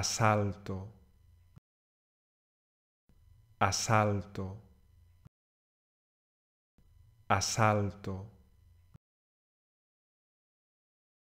asalto, asalto, asalto.